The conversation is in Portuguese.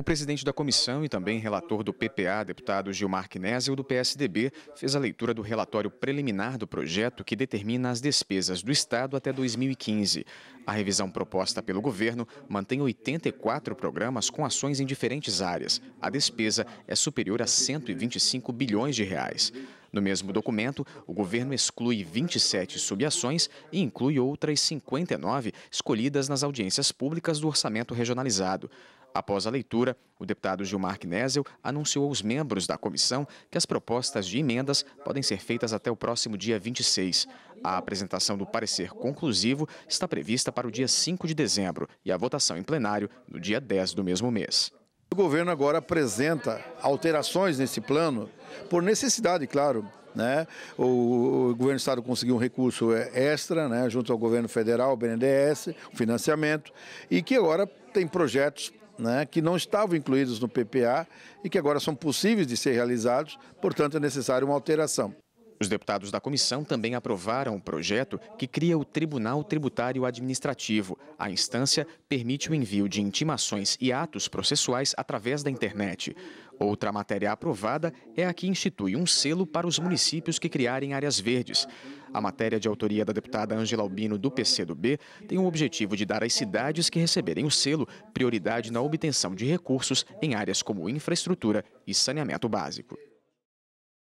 O presidente da comissão e também relator do PPA, deputado Gilmar Kinésio, do PSDB, fez a leitura do relatório preliminar do projeto que determina as despesas do Estado até 2015. A revisão proposta pelo governo mantém 84 programas com ações em diferentes áreas. A despesa é superior a 125 bilhões de reais. No mesmo documento, o governo exclui 27 subações e inclui outras 59 escolhidas nas audiências públicas do orçamento regionalizado. Após a leitura, o deputado Gilmar Knésel anunciou aos membros da comissão que as propostas de emendas podem ser feitas até o próximo dia 26. A apresentação do parecer conclusivo está prevista para o dia 5 de dezembro e a votação em plenário no dia 10 do mesmo mês. O governo agora apresenta alterações nesse plano, por necessidade, claro. Né? O, o, governo do Estado conseguiu um recurso é, extra, né? junto ao governo federal, o BNDES, financiamento, e que agora tem projetos né, que não estavam incluídos no PPA e que agora são possíveis de ser realizados, portanto é necessária uma alteração. Os deputados da comissão também aprovaram um projeto que cria o Tribunal Tributário Administrativo. A instância permite o envio de intimações e atos processuais através da internet. Outra matéria aprovada é a que institui um selo para os municípios que criarem áreas verdes. A matéria de autoria da deputada Angela Albino, do PCdoB, tem o objetivo de dar às cidades que receberem o selo prioridade na obtenção de recursos em áreas como infraestrutura e saneamento básico.